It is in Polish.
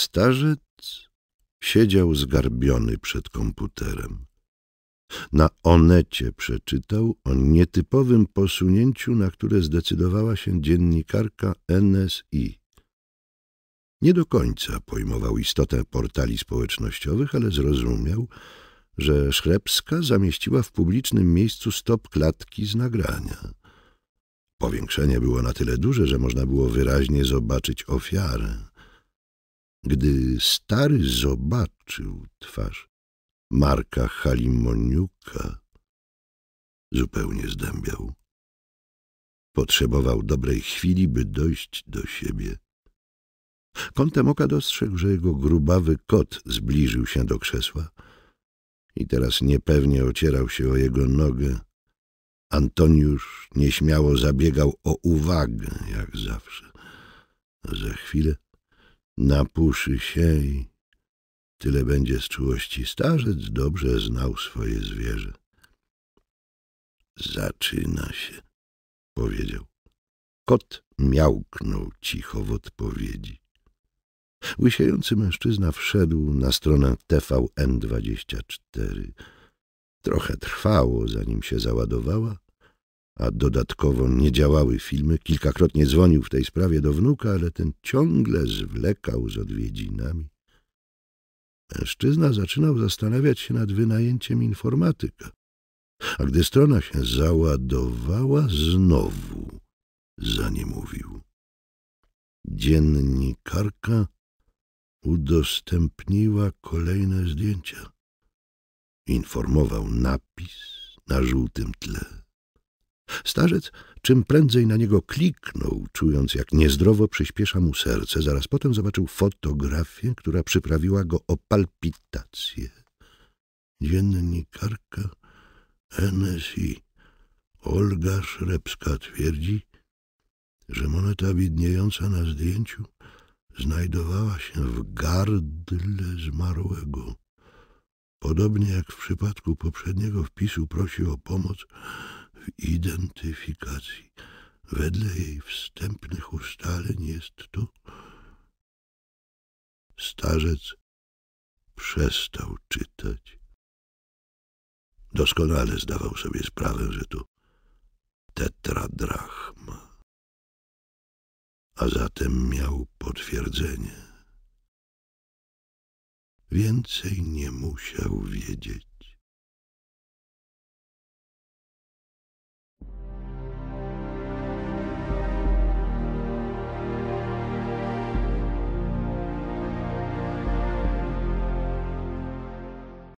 Starzec siedział zgarbiony przed komputerem. Na Onecie przeczytał o nietypowym posunięciu, na które zdecydowała się dziennikarka NSI. Nie do końca pojmował istotę portali społecznościowych, ale zrozumiał, że Szrebska zamieściła w publicznym miejscu stop klatki z nagrania. Powiększenie było na tyle duże, że można było wyraźnie zobaczyć ofiarę. Gdy stary zobaczył twarz Marka Halimoniuka, zupełnie zdębiał. Potrzebował dobrej chwili, by dojść do siebie. Kątem oka dostrzegł, że jego grubawy kot zbliżył się do krzesła i teraz niepewnie ocierał się o jego nogę. Antoniusz nieśmiało zabiegał o uwagę, jak zawsze. za chwilę napuszy się i tyle będzie z czułości. Starzec dobrze znał swoje zwierzę. Zaczyna się, powiedział. Kot miałknął cicho w odpowiedzi. Łysiejący mężczyzna wszedł na stronę TVN24. Trochę trwało, zanim się załadowała, a dodatkowo nie działały filmy. Kilkakrotnie dzwonił w tej sprawie do wnuka, ale ten ciągle zwlekał z odwiedzinami. Mężczyzna zaczynał zastanawiać się nad wynajęciem informatyka. A gdy strona się załadowała, znowu za nie mówił. Dziennikarka udostępniła kolejne zdjęcia. Informował napis na żółtym tle. Starzec czym prędzej na niego kliknął, czując jak niezdrowo przyspiesza mu serce. Zaraz potem zobaczył fotografię, która przyprawiła go o palpitację. Dziennikarka NSI Olga Szrebska twierdzi, że moneta widniejąca na zdjęciu znajdowała się w gardle zmarłego. Podobnie jak w przypadku poprzedniego wpisu prosi o pomoc identyfikacji. Wedle jej wstępnych ustaleń jest tu. Starzec przestał czytać. Doskonale zdawał sobie sprawę, że tu tetradrachma. A zatem miał potwierdzenie. Więcej nie musiał wiedzieć.